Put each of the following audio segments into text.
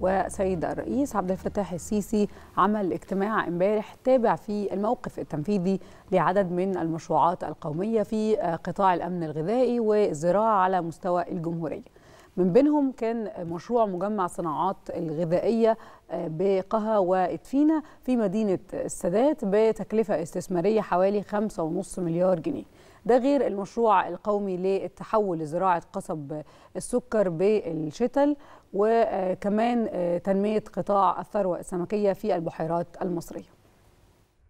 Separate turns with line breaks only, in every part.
وسيد الرئيس عبد الفتاح السيسي عمل اجتماع امبارح تابع في الموقف التنفيذي لعدد من المشروعات القوميه في آه، قطاع الامن الغذائي والزراعه على مستوى الجمهوريه من بينهم كان مشروع مجمع صناعات الغذائية آه، بقها وإدفينا في مدينة السادات بتكلفة استثمارية حوالي 5.5 مليار جنيه ده غير المشروع القومي للتحول لزراعة قصب السكر بالشتل وكمان آه، تنمية قطاع الثروة السمكية في البحيرات المصرية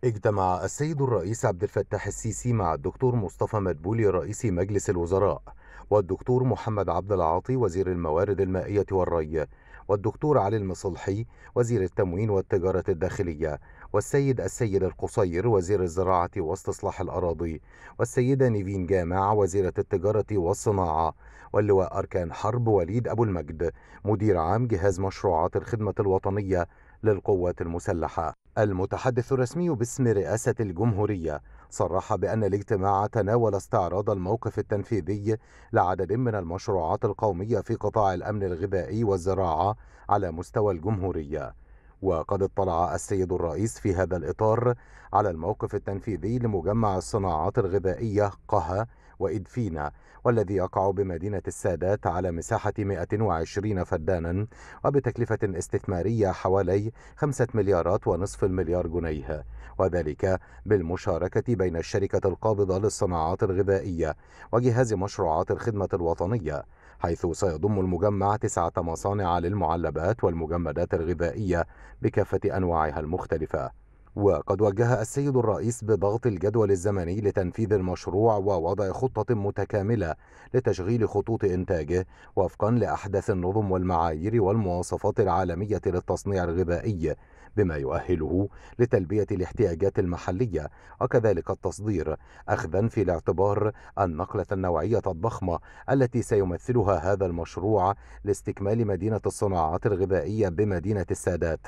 اجتمع السيد الرئيس عبد الفتاح السيسي مع الدكتور مصطفى مدبولي رئيس مجلس الوزراء والدكتور محمد عبد العاطي وزير الموارد المائية والري والدكتور علي المصلحي وزير التموين والتجارة الداخلية والسيد السيد القصير وزير الزراعة واستصلاح الأراضي والسيدة نيفين جامع وزيرة التجارة والصناعة واللواء أركان حرب وليد أبو المجد مدير عام جهاز مشروعات الخدمة الوطنية للقوات المسلحة المتحدث الرسمي باسم رئاسة الجمهورية صرح بأن الاجتماع تناول استعراض الموقف التنفيذي لعدد من المشروعات القومية في قطاع الأمن الغذائي والزراعة على مستوى الجمهورية وقد اطلع السيد الرئيس في هذا الإطار على الموقف التنفيذي لمجمع الصناعات الغذائية قها وإدفينا والذي يقع بمدينة السادات على مساحة 120 فدانا وبتكلفة استثمارية حوالي 5 مليارات ونصف المليار جنيه وذلك بالمشاركة بين الشركة القابضة للصناعات الغذائية وجهاز مشروعات الخدمة الوطنية حيث سيضم المجمع تسعة مصانع للمعلبات والمجمدات الغذائية بكافة أنواعها المختلفة وقد وجه السيد الرئيس بضغط الجدول الزمني لتنفيذ المشروع ووضع خطة متكاملة لتشغيل خطوط إنتاجه وفقا لأحدث النظم والمعايير والمواصفات العالمية للتصنيع الغذائي بما يؤهله لتلبية الاحتياجات المحلية وكذلك التصدير أخذا في الاعتبار النقلة النوعية الضخمة التي سيمثلها هذا المشروع لاستكمال مدينة الصناعات الغذائية بمدينة السادات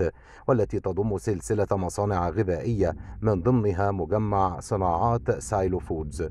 والتي تضم سلسلة مصانع غذائية من ضمنها مجمع صناعات سايلو فودز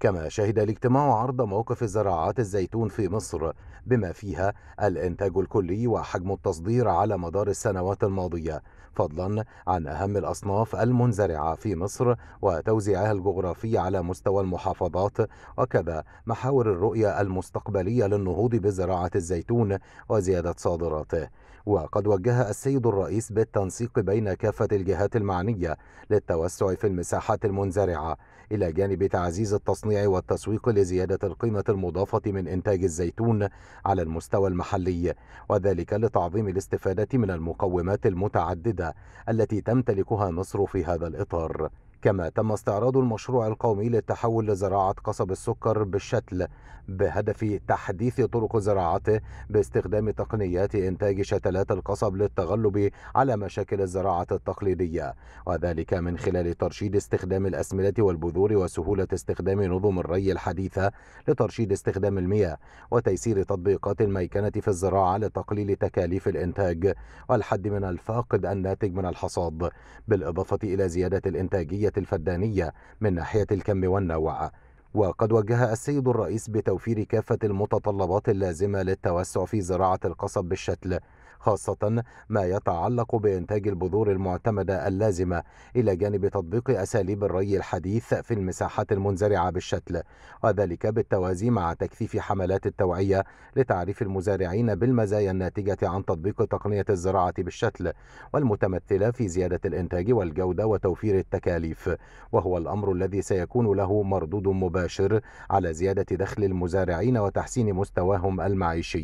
كما شهد الاجتماع عرض موقف زراعات الزيتون في مصر بما فيها الانتاج الكلي وحجم التصدير على مدار السنوات الماضيه فضلا عن أهم الأصناف المنزرعة في مصر وتوزيعها الجغرافي على مستوى المحافظات وكذا محاور الرؤية المستقبلية للنهوض بزراعة الزيتون وزيادة صادراته وقد وجه السيد الرئيس بالتنسيق بين كافة الجهات المعنية للتوسع في المساحات المنزرعة إلى جانب تعزيز التصنيع والتسويق لزيادة القيمة المضافة من إنتاج الزيتون على المستوى المحلي وذلك لتعظيم الاستفادة من المقومات المتعددة التي تمتلكها مصر في هذا الإطار كما تم استعراض المشروع القومي للتحول لزراعة قصب السكر بالشتل بهدف تحديث طرق زراعته باستخدام تقنيات إنتاج شتلات القصب للتغلب على مشاكل الزراعة التقليدية وذلك من خلال ترشيد استخدام الأسمدة والبذور وسهولة استخدام نظم الري الحديثة لترشيد استخدام المياه وتيسير تطبيقات الميكنة في الزراعة لتقليل تكاليف الإنتاج والحد من الفاقد الناتج من الحصاد بالإضافة إلى زيادة الإنتاجية العملية الفدانية من ناحية الكم والنوع وقد وجه السيد الرئيس بتوفير كافة المتطلبات اللازمة للتوسع في زراعة القصب بالشتل خاصة ما يتعلق بإنتاج البذور المعتمدة اللازمة إلى جانب تطبيق أساليب الري الحديث في المساحات المنزرعة بالشتل وذلك بالتوازي مع تكثيف حملات التوعية لتعريف المزارعين بالمزايا الناتجة عن تطبيق تقنية الزراعة بالشتل والمتمثلة في زيادة الإنتاج والجودة وتوفير التكاليف وهو الأمر الذي سيكون له مردود مباشر على زيادة دخل المزارعين وتحسين مستواهم المعيشي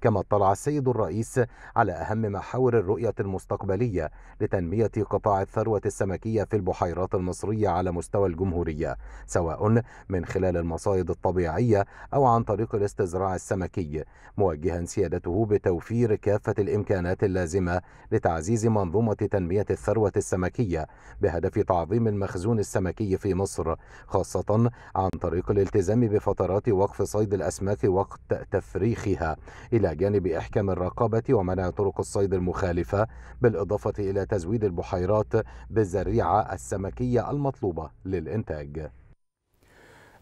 كما اطلع السيد الرئيس على أهم محاور الرؤية المستقبلية لتنمية قطاع الثروة السمكية في البحيرات المصرية على مستوى الجمهورية سواء من خلال المصايد الطبيعية أو عن طريق الاستزراع السمكي موجها سيادته بتوفير كافة الإمكانات اللازمة لتعزيز منظومة تنمية الثروة السمكية بهدف تعظيم المخزون السمكي في مصر خاصة عن طريق الالتزام بفترات وقف صيد الأسماك وقت تفريخها إلى إلى جانب إحكام الرقابة ومنع طرق الصيد المخالفة بالإضافة إلى تزويد البحيرات بالزريعة السمكية المطلوبة للإنتاج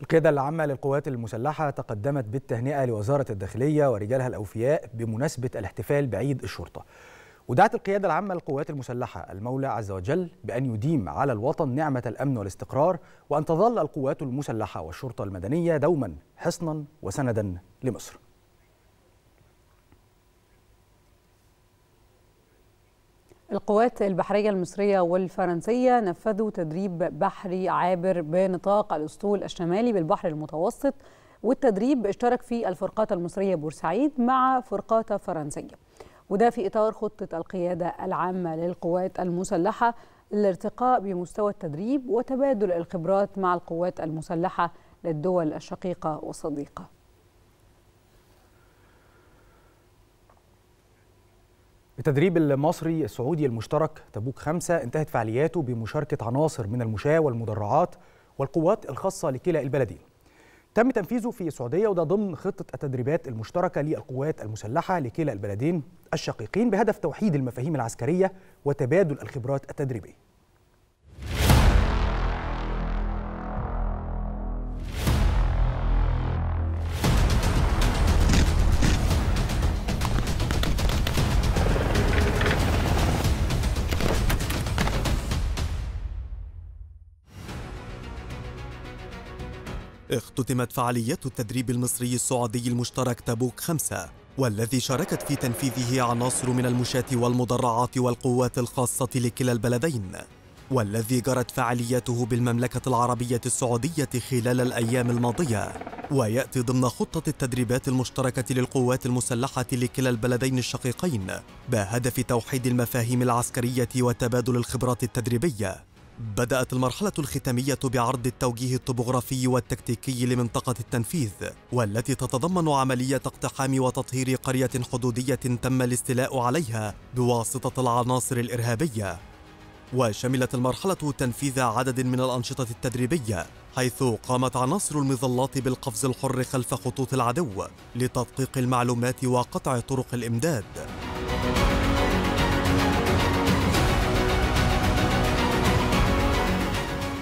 القيادة العامة للقوات المسلحة تقدمت بالتهنئة لوزارة الداخلية ورجالها الأوفياء بمناسبة الاحتفال بعيد الشرطة ودعت القيادة العامة للقوات المسلحة المولى عز وجل بأن يديم على الوطن نعمة الأمن والاستقرار وأن تظل القوات المسلحة والشرطة المدنية دوما حصنا وسندا لمصر
القوات البحرية المصرية والفرنسية نفذوا تدريب بحري عابر بنطاق الأسطول الشمالي بالبحر المتوسط والتدريب اشترك فيه الفرقات المصرية بورسعيد مع فرقات فرنسية وده في إطار خطة القيادة العامة للقوات المسلحة للارتقاء بمستوى التدريب وتبادل الخبرات مع القوات المسلحة للدول الشقيقة والصديقة
التدريب المصري السعودي المشترك تبوك خمسة انتهت فعالياته بمشاركة عناصر من المشاة والمدرعات والقوات الخاصة لكلا البلدين تم تنفيذه في السعودية وده ضمن خطة التدريبات المشتركة للقوات المسلحة لكلا البلدين الشقيقين بهدف توحيد المفاهيم العسكرية وتبادل الخبرات التدريبية
اختتمت فعاليات التدريب المصري السعودي المشترك تبوك خمسة والذي شاركت في تنفيذه عناصر من المشاة والمدرعات والقوات الخاصة لكلا البلدين والذي جرت فعالياته بالمملكة العربية السعودية خلال الأيام الماضية ويأتي ضمن خطة التدريبات المشتركة للقوات المسلحة لكلا البلدين الشقيقين بهدف توحيد المفاهيم العسكرية وتبادل الخبرات التدريبية بدأت المرحلة الختامية بعرض التوجيه الطبوغرافي والتكتيكي لمنطقة التنفيذ، والتي تتضمن عملية اقتحام وتطهير قرية حدودية تم الاستيلاء عليها بواسطة العناصر الإرهابية. وشملت المرحلة تنفيذ عدد من الأنشطة التدريبية، حيث قامت عناصر المظلات بالقفز الحر خلف خطوط العدو لتدقيق المعلومات وقطع طرق الإمداد.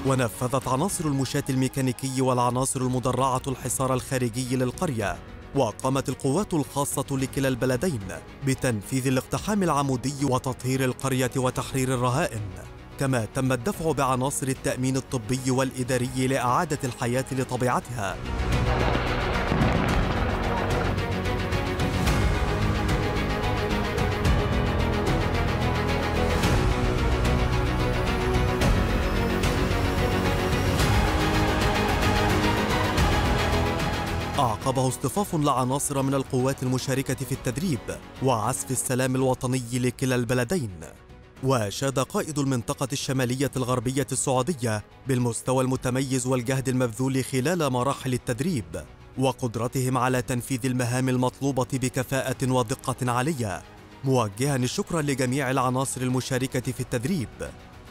ونفذت عناصر المشاة الميكانيكي والعناصر المدرعة الحصار الخارجي للقرية وقامت القوات الخاصة لكلا البلدين بتنفيذ الاقتحام العمودي وتطهير القرية وتحرير الرهائن كما تم الدفع بعناصر التأمين الطبي والإداري لإعادة الحياة لطبيعتها أصابه اصطفاف لعناصر من القوات المشاركة في التدريب وعزف السلام الوطني لكلا البلدين وأشاد قائد المنطقة الشمالية الغربية السعودية بالمستوى المتميز والجهد المبذول خلال مراحل التدريب وقدرتهم على تنفيذ المهام المطلوبة بكفاءة ودقة عالية موجها الشكر لجميع العناصر المشاركة في التدريب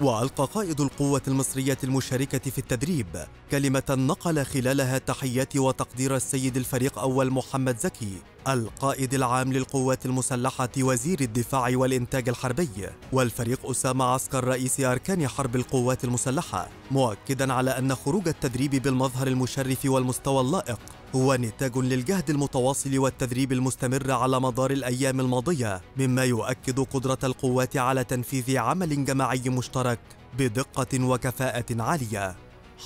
وألقى قائد القوة المصرية المشاركة في التدريب كلمة نقل خلالها تحيات وتقدير السيد الفريق أول محمد زكي القائد العام للقوات المسلحة وزير الدفاع والإنتاج الحربي والفريق أسامة عسكر رئيس أركان حرب القوات المسلحة مؤكدا على أن خروج التدريب بالمظهر المشرف والمستوى اللائق هو نتاج للجهد المتواصل والتدريب المستمر على مدار الأيام الماضية مما يؤكد قدرة القوات على تنفيذ عمل جماعي مشترك بدقة وكفاءة عالية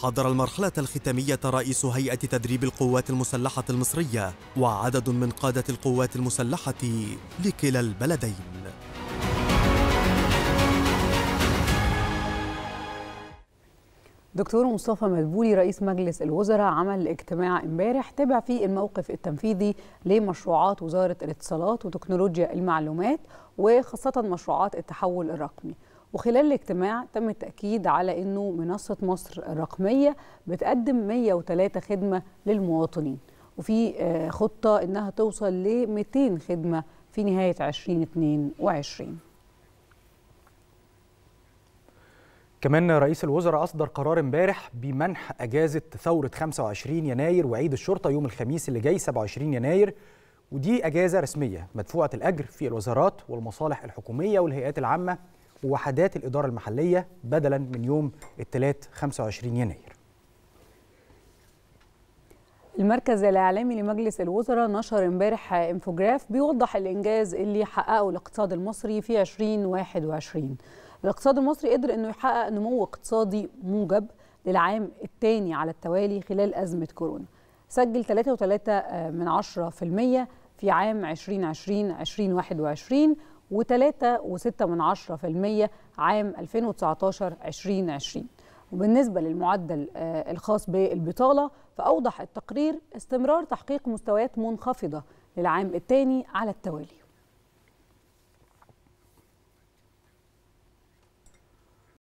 حضر المرحلة الختامية رئيس هيئة تدريب القوات المسلحة المصرية وعدد من قادة القوات المسلحة لكلا البلدين
دكتور مصطفى مدبولي رئيس مجلس الوزراء عمل اجتماع امبارح تابع فيه الموقف التنفيذي لمشروعات وزارة الاتصالات وتكنولوجيا المعلومات وخاصة مشروعات التحول الرقمي وخلال الاجتماع تم التأكيد على أنه منصة مصر الرقمية بتقدم 103 خدمة للمواطنين وفي آه، خطة أنها توصل ل 200 خدمة في نهاية 2022
كمان رئيس الوزراء أصدر قرار امبارح بمنح أجازة ثورة 25 يناير وعيد الشرطة يوم الخميس اللي جاي 27 يناير ودي أجازة رسمية مدفوعة الأجر في الوزارات والمصالح الحكومية والهيئات العامة ووحدات الإدارة المحلية بدلا من يوم الثلاث 25 يناير
المركز الإعلامي لمجلس الوزراء نشر امبارح انفوجراف بيوضح الإنجاز اللي حققه الاقتصاد المصري في 2021 الاقتصاد المصري قدر انه يحقق نمو اقتصادي موجب للعام الثاني على التوالي خلال ازمه كورونا سجل 3.3 آه، من 10 في عام 2020 2021 و3.6 من 10 عام 2019 2020 وبالنسبة للمعدل آه، الخاص بالبطالة فأوضح التقرير استمرار تحقيق مستويات منخفضة للعام الثاني على التوالي